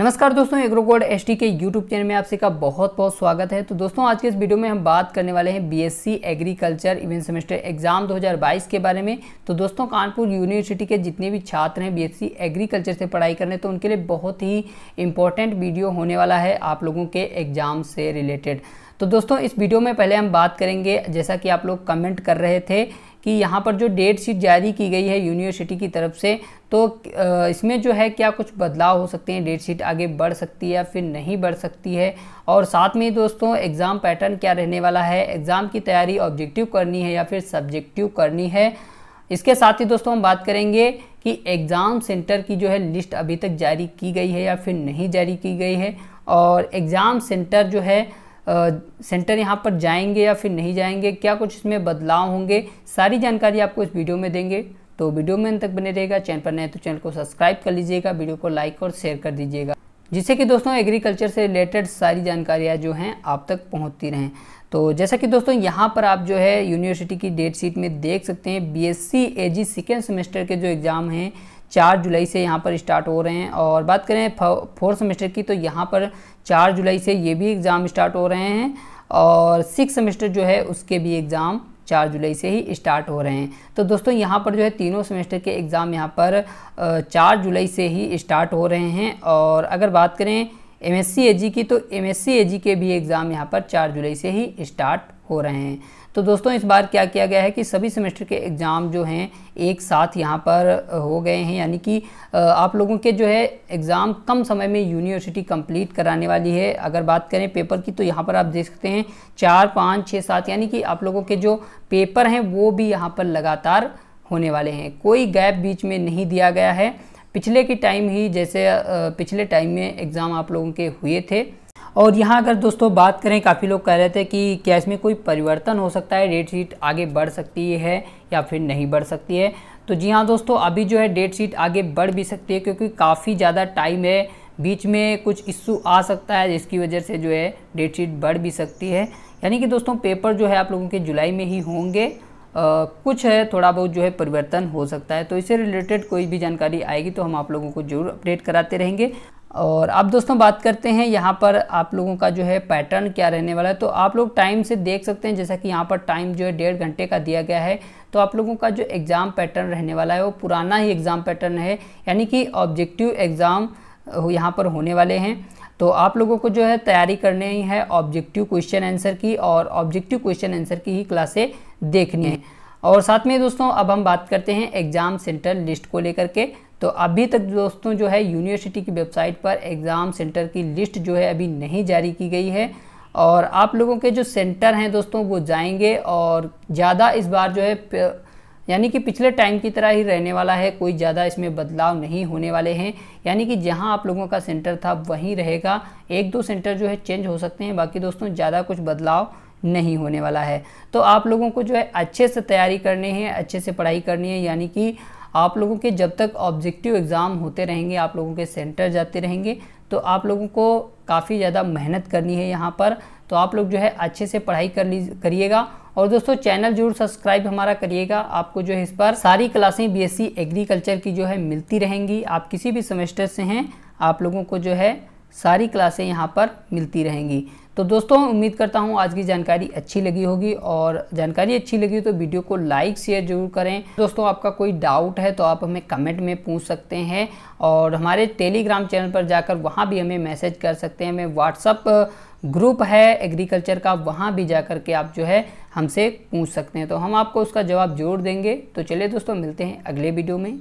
नमस्कार दोस्तों agro code S के यूट्यूब चैनल में आप सभी का बहुत बहुत स्वागत है तो दोस्तों आज के इस वीडियो में हम बात करने वाले हैं BSc agriculture even semester exam 2022 के बारे में तो दोस्तों कानपुर यूनिवर्सिटी के जितने भी छात्र हैं बीएससी एग्रीकल्चर से पढ़ाई करने तो उनके लिए बहुत ही इंपॉर्टेंट वीडियो होने वाला है आप लोगों के एग्जाम से रिलेटेड तो दोस्तों इस वीडियो में पहले हम बात करेंगे जैसा कि आप लोग कमेंट कर रहे थे कि यहाँ पर जो डेट शीट जारी की गई है यूनिवर्सिटी की तरफ से तो इसमें जो है क्या कुछ बदलाव हो सकते हैं डेट शीट आगे बढ़ सकती है या फिर नहीं बढ़ सकती है और साथ में दोस्तों एग्ज़ाम पैटर्न क्या रहने वाला है एग्ज़ाम की तैयारी ऑब्जेक्टिव करनी है या फिर सब्जेक्टिव करनी है इसके साथ ही दोस्तों हम बात करेंगे कि एग्ज़ाम सेंटर की जो है लिस्ट अभी तक जारी की गई है या फिर नहीं जारी की गई है और एग्ज़ाम सेंटर जो है सेंटर यहाँ पर जाएंगे या फिर नहीं जाएंगे क्या कुछ इसमें बदलाव होंगे सारी जानकारी आपको इस वीडियो में देंगे तो वीडियो में अंत तक बने रहेगा चैनल पर नए तो चैनल को सब्सक्राइब कर लीजिएगा वीडियो को लाइक और शेयर कर दीजिएगा जिससे कि दोस्तों एग्रीकल्चर से रिलेटेड सारी जानकारियाँ जो हैं आप तक पहुँचती रहें तो जैसा कि दोस्तों यहाँ पर आप जो है यूनिवर्सिटी की डेट शीट में देख सकते हैं B S C A G second semester के जो एग्ज़ाम हैं चार जुलाई से यहाँ पर स्टार्ट हो रहे हैं और बात करें फोर्थ सेमेस्टर की तो यहाँ पर चार जुलाई से ये भी एग्ज़ाम स्टार्ट हो रहे हैं और सिक्स सेमेस्टर जो है उसके भी एग्ज़ाम चार जुलाई से ही स्टार्ट हो रहे हैं तो दोस्तों यहाँ पर जो है तीनों सेमेस्टर के एग्ज़ाम यहाँ पर चार जुलाई से ही स्टार्ट हो रहे हैं और अगर बात करें एम एस की तो एम एस के भी एग्ज़ाम यहाँ पर चार जुलाई से ही स्टार्ट हो रहे हैं तो दोस्तों इस बार क्या किया गया है कि सभी सेमेस्टर के एग्ज़ाम जो हैं एक साथ यहाँ पर हो गए हैं यानी कि आप लोगों के जो है एग्ज़ाम कम समय में यूनिवर्सिटी कंप्लीट कराने वाली है अगर बात करें पेपर की तो यहाँ पर आप देख सकते हैं चार पाँच छः सात यानी कि आप लोगों के जो पेपर हैं वो भी यहाँ पर लगातार होने वाले हैं कोई गैप बीच में नहीं दिया गया है पिछले की टाइम ही जैसे पिछले टाइम में एग्ज़ाम आप लोगों के हुए थे और यहाँ अगर दोस्तों बात करें काफ़ी लोग कह रहे थे कि क्या इसमें कोई परिवर्तन हो सकता है डेट शीट आगे बढ़ सकती है या फिर नहीं बढ़ सकती है तो जी हाँ दोस्तों अभी जो है डेट शीट आगे बढ़ भी सकती है क्योंकि काफ़ी ज़्यादा टाइम है बीच में कुछ इश्यू आ सकता है जिसकी वजह से जो है डेट शीट बढ़ भी सकती है यानी कि दोस्तों पेपर जो है आप लोगों के जुलाई में ही होंगे कुछ है थोड़ा बहुत जो है परिवर्तन हो सकता है तो इससे रिलेटेड कोई भी जानकारी आएगी तो हम आप लोगों को जरूर अपडेट कराते रहेंगे और अब दोस्तों बात करते हैं यहाँ पर आप लोगों का जो है पैटर्न क्या रहने वाला है तो आप लोग टाइम से देख सकते हैं जैसा कि यहाँ पर टाइम जो है डेढ़ घंटे का दिया गया है तो आप लोगों का जो एग्ज़ाम पैटर्न रहने वाला है वो पुराना ही एग्ज़ाम पैटर्न है यानी कि ऑब्जेक्टिव एग्ज़ाम यहाँ पर होने वाले हैं तो आप लोगों को जो है तैयारी करनी है ऑब्जेक्टिव क्वेश्चन आंसर की और ऑब्जेक्टिव क्वेश्चन आंसर की ही क्लासे देखनी है और साथ में दोस्तों अब हम बात करते हैं एग्ज़ाम सेंटर लिस्ट को लेकर के तो अभी तक दोस्तों जो है यूनिवर्सिटी की वेबसाइट पर एग्ज़ाम सेंटर की लिस्ट जो है अभी नहीं जारी की गई है और आप लोगों के जो सेंटर हैं दोस्तों वो जाएंगे और ज़्यादा इस बार जो है यानी कि पिछले टाइम की तरह ही रहने वाला है कोई ज़्यादा इसमें बदलाव नहीं होने वाले हैं यानी कि जहाँ आप लोगों का सेंटर था वहीं रहेगा एक दो सेंटर जो है चेंज हो सकते हैं बाकी दोस्तों ज़्यादा कुछ बदलाव नहीं होने वाला है तो आप लोगों को जो है अच्छे से तैयारी करनी है अच्छे से पढ़ाई करनी है यानी कि आप लोगों के जब तक ऑब्जेक्टिव एग्ज़ाम होते रहेंगे आप लोगों के सेंटर जाते रहेंगे तो आप लोगों को काफ़ी ज़्यादा मेहनत करनी है यहाँ पर तो आप लोग जो है अच्छे से पढ़ाई कर ली करिएगा और दोस्तों चैनल जरूर सब्सक्राइब हमारा करिएगा आपको जो है इस पर सारी क्लासें बीएससी एग्रीकल्चर की जो है मिलती रहेंगी आप किसी भी सेमेस्टर से हैं आप लोगों को जो है सारी क्लासें यहाँ पर मिलती रहेंगी तो दोस्तों उम्मीद करता हूँ आज की जानकारी अच्छी लगी होगी और जानकारी अच्छी लगी तो वीडियो को लाइक शेयर जरूर करें दोस्तों आपका कोई डाउट है तो आप हमें कमेंट में पूछ सकते हैं और हमारे टेलीग्राम चैनल पर जाकर वहाँ भी हमें मैसेज कर सकते हैं हमें व्हाट्सअप ग्रुप है एग्रीकल्चर का वहाँ भी जा के आप जो है हमसे पूछ सकते हैं तो हम आपको उसका जवाब जरूर देंगे तो चलिए दोस्तों मिलते हैं अगले वीडियो में